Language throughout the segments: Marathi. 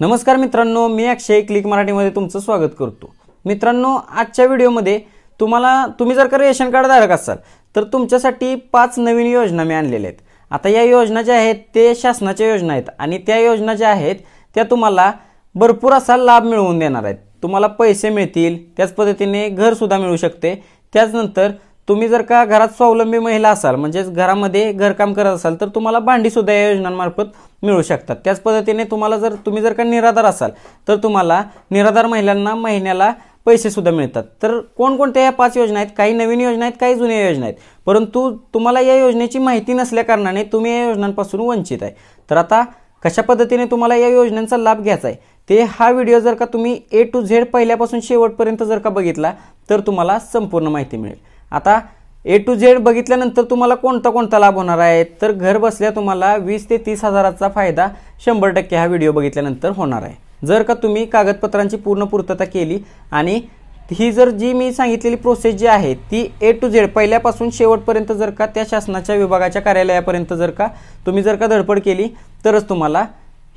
नमस्कार मित्रांनो मी अक्षय क्लिक मराठीमध्ये तुमचं स्वागत करतो मित्रांनो आजच्या व्हिडिओमध्ये तुम्हाला तुम्ही जर का रेशन कार्ड धारक असाल तर तुमच्यासाठी पाच नवीन योजना मी आणलेल्या आहेत आता या योजना ज्या आहेत ते शासनाच्या योजना आहेत आणि त्या योजना ज्या आहेत त्या तुम्हाला भरपूर असा लाभ मिळवून देणार आहेत तुम्हाला पैसे मिळतील त्याच पद्धतीने घरसुद्धा मिळू शकते त्याचनंतर तुम्ही जर का घरात स्वावलंबी महिला असाल म्हणजेच घरामध्ये घरकाम करत असाल तर तुम्हाला भांडीसुद्धा या योजनांमार्फत मिळू शकतात त्याच पद्धतीने तुम्हाला जर तुम्ही जर का निराधार असाल तर तुम्हाला निराधार महिलांना महिन्याला पैसेसुद्धा मिळतात तर कोणकोणत्या या पाच योजना आहेत काही नवीन योजना आहेत काही जुन्या योजना आहेत परंतु तुम्हाला या योजनेची माहिती नसल्याकारणाने तुम्ही या योजनांपासून वंचित आहे तर आता कशा पद्धतीने तुम्हाला या योजनांचा लाभ घ्यायचा आहे ते हा व्हिडिओ जर का तुम्ही ए टू झेड पहिल्यापासून शेवटपर्यंत जर का बघितला तर तुम्हाला संपूर्ण माहिती मिळेल आता ए टू झेड बघितल्यानंतर तुम्हाला कोणता कोणता लाभ होणार आहे तर घर बसल्या तुम्हाला वीस ते तीस हजाराचा फायदा शंभर टक्के हा व्हिडिओ बघितल्यानंतर होणार आहे जर का तुम्ही कागदपत्रांची पूर्ण पूर्तता केली आणि ही जर जी मी सांगितलेली प्रोसेस जी आहे ती ए टू झेड पहिल्यापासून शेवटपर्यंत जर का त्या शासनाच्या विभागाच्या कार्यालयापर्यंत जर का तुम्ही जर का धडपड केली तरच तुम्हाला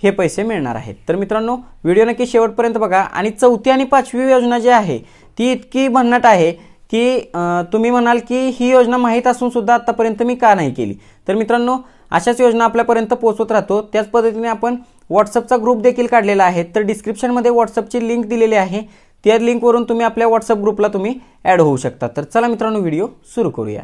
हे पैसे मिळणार आहेत तर मित्रांनो व्हिडिओ नक्की शेवटपर्यंत बघा आणि चौथी आणि पाचवी योजना जी आहे ती इतकी भन्नाट आहे की तुम्ही म्हणाल की ही योजना माहीत असून सुद्धा आतापर्यंत मी का नाही केली तर मित्रांनो अशाच योजना आपल्यापर्यंत पोहोचवत राहतो त्याच पद्धतीने आपण व्हॉट्सअपचा ग्रुप देखील काढलेला आहे तर डिस्क्रिप्शनमध्ये व्हॉट्सअपची लिंक दिलेली आहे त्या लिंकवरून तुम्ही आपल्या व्हॉट्सअप ग्रुपला तुम्ही ऍड होऊ शकता तर चला मित्रांनो व्हिडिओ सुरू करूया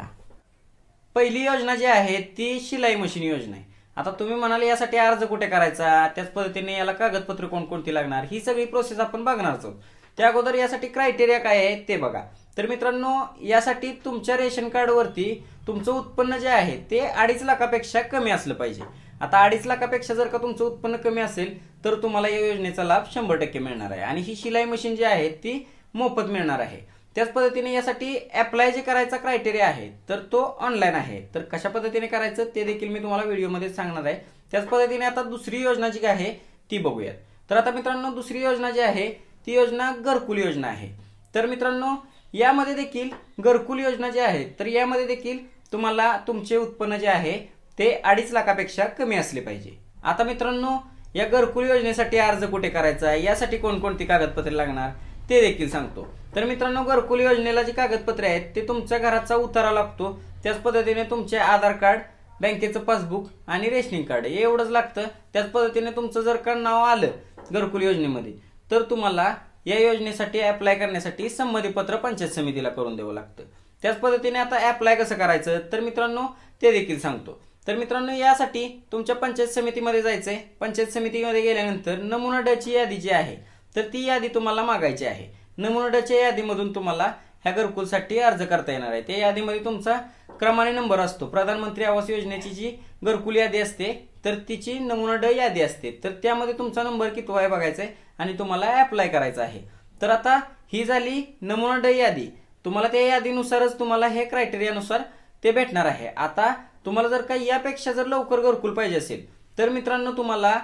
पहिली योजना जी आहे ती शिलाई मशीन योजना आहे आता तुम्ही म्हणाल यासाठी अर्ज कुठे करायचा त्याच पद्धतीने याला कागदपत्र कोणकोणती लागणार ही सगळी प्रोसेस आपण बघणारच आहोत त्या अगोदर यासाठी क्रायटेरिया काय आहे ते बघा तर मित्रांनो यासाठी तुमच्या रेशन कार्डवरती तुमचं उत्पन्न जे आहे ते अडीच लाखापेक्षा कमी असलं पाहिजे आता अडीच लाखापेक्षा जर का तुमचं उत्पन्न कमी असेल तर तुम्हाला या योजनेचा लाभ शंभर टक्के मिळणार आहे आणि ही शिलाई मशीन जी आहे ती मोफत मिळणार आहे त्याच पद्धतीने यासाठी अप्लाय जे करायचा क्रायटेरिया आहे तर तो ऑनलाईन आहे तर कशा पद्धतीने करायचं ते देखील मी तुम्हाला व्हिडिओमध्ये सांगणार आहे त्याच पद्धतीने आता दुसरी योजना जी आहे ती बघूयात तर आता मित्रांनो दुसरी योजना जी आहे ती योजना घरकुल योजना आहे तर मित्रांनो यामध्ये देखील घरकुल योजना जी आहे तर यामध्ये देखील तुम्हाला तुमचे उत्पन्न जे आहे ते अडीच लाखापेक्षा कमी असले पाहिजे आता मित्रांनो या घरकुल योजनेसाठी अर्ज कुठे करायचा आहे यासाठी कोणकोणती कागदपत्रे लागणार ते देखील सांगतो तर मित्रांनो घरकुल योजनेला जी कागदपत्रे आहेत ते तुमच्या घराचा उतारा लागतो त्याच पद्धतीने तुमचे आधार कार्ड बँकेचं पासबुक आणि रेशनिंग कार्ड एवढंच लागतं त्याच पद्धतीने तुमचं जर का नाव आलं घरकुल योजनेमध्ये तर तुम्हाला या योजनेसाठी अप्लाय करण्यासाठी संमतीपत्र पंचायत समितीला करून द्यावं लागतं त्याच पद्धतीने आता अप्लाय कसं करायचं तर मित्रांनो ते देखील सांगतो तर मित्रांनो यासाठी तुमच्या पंचायत समितीमध्ये जायचंय पंचायत समितीमध्ये गेल्यानंतर नमुना यादी जी आहे तर ती यादी तुम्हाला मागायची आहे नमुना यादीमधून तुम्हाला ह्या घरकुलसाठी अर्ज करता येणार आहे त्या यादीमध्ये तुमचा क्रमाने नंबर असतो प्रधानमंत्री आवास योजनेची जी घरकुल यादी असते तर तिची नमुना यादी असते तर त्यामध्ये तुमचा नंबर कितवा आहे बघायचा आहे आणि तुम्हाला अप्लाय करायचा आहे तर आता ही झाली नमुना यादी तुम्हाला त्या यादीनुसारच तुम्हाला हे क्रायटेरियानुसार ते भेटणार आहे आता तुम्हाला जर काही यापेक्षा जर लवकर घरकुल पाहिजे असेल तर मित्रांनो तुम्हाला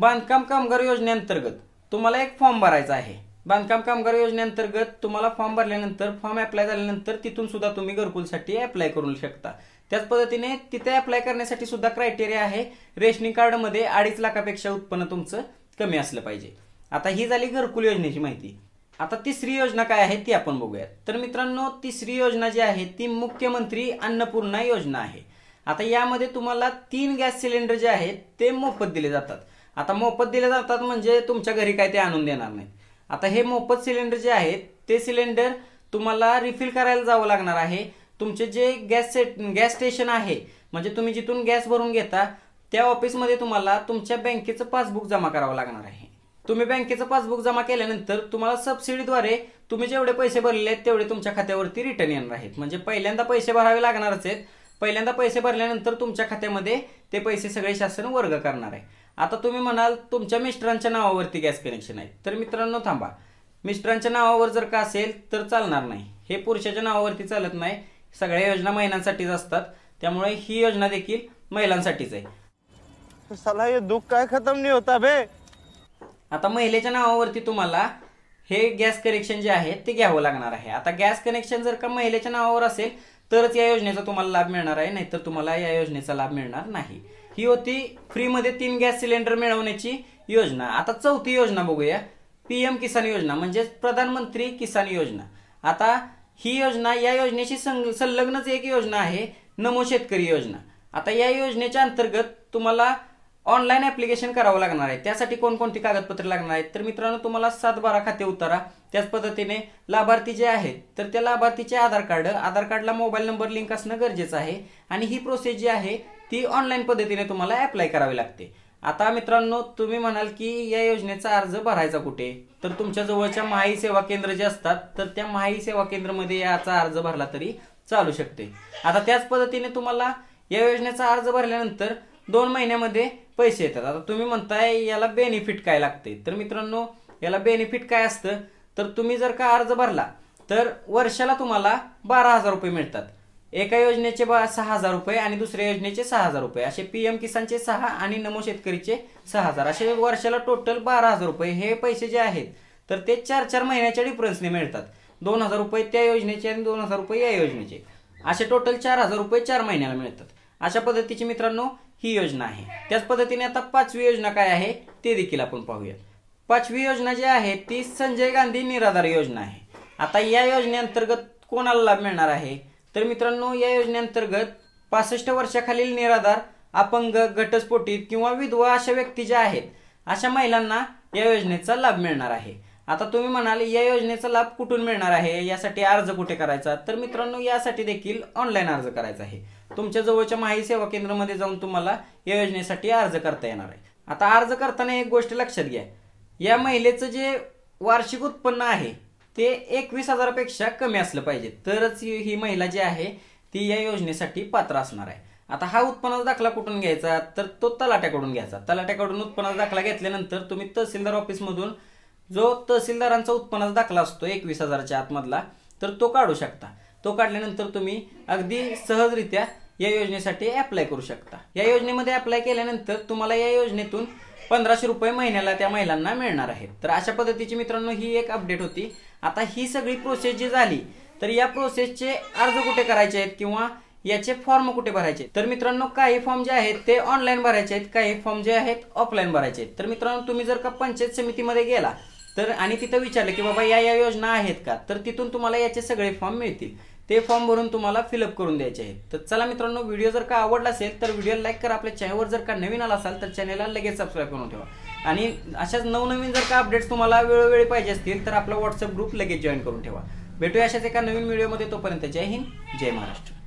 बांधकाम कामगार योजनेअंतर्गत तुम्हाला एक फॉर्म भरायचा आहे बांधकाम कामगार योजनेअंतर्गत तुम्हाला फॉर्म भरल्यानंतर फॉर्म अप्लाय झाल्यानंतर तिथून सुद्धा तुम्ही घरकुलसाठी अप्लाय करू शकता त्याच पद्धतीने तिथे अप्लाय करण्यासाठी सुद्धा क्रायटेरिया आहे रेशनिंग कार्डमध्ये अडीच लाखापेक्षा उत्पन्न तुमचं कमी असलं पाहिजे आता ही झाली घरकुल योजनेची माहिती आता तिसरी योजना काय आहे ती आपण बघूयात तर मित्रांनो तिसरी योजना जी आहे ती मुख्यमंत्री अन्नपूर्णा योजना आहे आता यामध्ये तुम्हाला तीन गॅस सिलेंडर जे आहेत ते मोफत दिले जातात आता मोफत दिले जातात म्हणजे तुमच्या घरी काय ते आणून देणार नाही आता हे मोफत सिलेंडर जे आहेत ते सिलेंडर तुम्हाला रिफिल करायला जावं लागणार आहे तुमचे जे गॅस सेट गॅस स्टेशन आहे म्हणजे तुम्ही जिथून गॅस भरून घेता त्या ऑफिसमध्ये तुम्हाला तुमच्या बँकेचं पासबुक जमा करावं लागणार आहे तुम्ही बँकेचं पासबुक जमा केल्यानंतर तुम्हाला सबसिडीद्वारे तुम्ही जेवढे पैसे भरले आहेत तेवढे तुमच्या खात्यावरती रिटर्न येणार आहेत म्हणजे पहिल्यांदा पैसे भरावे लागणारच आहेत पहिल्यांदा पैसे भरल्यानंतर तुमच्या खात्यामध्ये ते पैसे सगळे शासन वर्ग करणार आहे आता तुम्ही म्हणाल तुमच्या मिस्टरांच्या नावावरती गॅस कनेक्शन आहे तर मित्रांनो थांबा मिस्टरांच्या नावावर जर का असेल तर चालणार नाही हे पुरुषाच्या नावावरती चालत नाही सगळ्या योजना महिलांसाठीच असतात त्यामुळे ही योजना देखील महिलांसाठीच आहे सला हे दुःख काय खतम नाही होता बे आता महिलेच्या नावावरती तुम्हाला हे गॅस कनेक्शन जे आहे ते घ्यावं लागणार आहे आता गॅस कनेक्शन जर का महिलेच्या नावावर असेल तरच या योजनेचा तुम्हाला लाभ मिळणार आहे नाहीतर तुम्हाला या योजनेचा लाभ मिळणार नाही ही होती फ्रीमध्ये तीन गॅस सिलेंडर मिळवण्याची योजना आता चौथी योजना बघूया पीएम किसान योजना म्हणजेच प्रधानमंत्री किसान योजना आता ही योजना या योजनेशी संलग्नच एक योजना आहे नमो शेतकरी योजना आता या योजनेच्या अंतर्गत तुम्हाला ऑनलाईन ऍप्लिकेशन करावं लागणार आहे त्यासाठी कोणकोणती कागदपत्रे लागणार आहेत तर मित्रांनो तुम्हाला सात बारा खाते उतारा त्याच पद्धतीने लाभार्थी जे आहेत तर त्या लाभार्थीचे आधार कार्ड आधार कार्डला मोबाईल नंबर लिंक असणं गरजेचं आहे आणि ही प्रोसेस जी आहे ती ऑनलाईन पद्धतीने तुम्हाला अप्लाय करावी लागते आता मित्रांनो तुम्ही म्हणाल की या योजनेचा अर्ज भरायचा कुठे तर तुमच्या जवळच्या माही सेवा केंद्र जे असतात तर त्या माही सेवा केंद्र मध्ये याचा अर्ज भरला तरी चालू शकते आता त्याच पद्धतीने तुम्हाला या योजनेचा अर्ज भरल्यानंतर दोन महिन्यामध्ये पैसे येतात आता तुम्ही म्हणताय याला बेनिफिट काय लागते तर मित्रांनो याला बेनिफिट काय असतं तर तुम्ही जर का अर्ज भरला तर वर्षाला तुम्हाला बारा हजार रुपये मिळतात एका योजनेचे बा सहा हजार रुपये आणि दुसऱ्या योजनेचे सहा हजार रुपये असे पीएम किसानचे सहा आणि नमो शेतकरीचे सहा हजार असे वर्षाला टोटल बारा हजार रुपये हे पैसे जे आहेत तर ते चार चार महिन्याच्या डिफरन्सने मिळतात दोन हजार रुपये त्या योजनेचे आणि दोन हजार रुपये या योजनेचे असे टोटल चार हजार रुपये चार महिन्याला मिळतात अशा पद्धतीची मित्रांनो ही योजना आहे त्याच पद्धतीने आता पाचवी योजना काय आहे ते देखील आपण पाहूयात पाचवी योजना जी आहे ती संजय गांधी निराधार योजना आहे आता या योजनेअंतर्गत कोणाला लाभ मिळणार आहे तर मित्रांनो या योजनेअंतर्गत पासष्ट वर्षाखालील निराधार अपंग घटस्फोटीत किंवा विधवा अशा व्यक्ती ज्या आहेत अशा महिलांना या योजनेचा लाभ मिळणार आहे आता तुम्ही म्हणाल या योजनेचा लाभ कुठून मिळणार आहे यासाठी अर्ज कुठे करायचा तर मित्रांनो यासाठी देखील ऑनलाईन अर्ज करायचा आहे तुमच्या जवळच्या माहिती सेवा केंद्रामध्ये जाऊन तुम्हाला या योजनेसाठी अर्ज करता येणार आहे आता अर्ज करताना एक गोष्ट लक्षात घ्या या महिलेचं जे वार्षिक उत्पन्न आहे ते एकवीस हजारापेक्षा कमी असलं पाहिजे तरच ही महिला जी आहे ती या योजनेसाठी पात्र असणार आहे आता हा उत्पन्नाचा दाखला कुठून घ्यायचा तर तो तलाट्याकडून घ्यायचा तलाट्याकडून उत्पन्नाचा दाखला घेतल्यानंतर तुम्ही तहसीलदार ऑफिसमधून जो तहसीलदारांचा उत्पन्नाचा दाखला असतो एकवीस हजाराच्या आतमधला तर तो काढू शकता तो काढल्यानंतर तुम्ही अगदी सहजरित्या या योजनेसाठी अप्लाय करू शकता या योजनेमध्ये अप्लाय केल्यानंतर तुम्हाला या योजनेतून पंधराशे रुपये महिन्याला त्या महिलांना मिळणार आहेत तर अशा पद्धतीची मित्रांनो ही एक अपडेट होती आता ही सगळी प्रोसेस जी झाली तर या प्रोसेसचे अर्ज कुठे करायचे आहेत किंवा याचे फॉर्म कुठे भरायचे तर मित्रांनो काही फॉर्म जे आहेत ते ऑनलाईन भरायचे आहेत काही फॉर्म जे आहेत ऑफलाईन भरायचे आहेत तर मित्रांनो तुम्ही जर का पंचायत समितीमध्ये गेला तर आणि तिथं विचारलं की बाबा या या योजना आहेत का तर तिथून तुम्हाला याचे सगळे फॉर्म मिळतील ते फॉर्म भरून तुम्हाला फिलअप करून द्यायचे आहेत तर चला मित्रांनो व्हिडिओ जर का आवडला असेल तर व्हिडिओ लाईक करा आपल्या चॅनलवर जर का नवीन आला असाल तर चॅनलला लगेच सबस्क्राईब करून ठेवा आणि अशाच नवनवीन जर का अपडेट्स तुम्हाला वेळोवेळी पाहिजे असतील तर आपला व्हॉट्सअप ग्रुप लगेच जॉईन करून ठेवा भेटूया अशाच एका नवीन व्हिडिओमध्ये तोपर्यंत जय हिंद जय महाराष्ट्र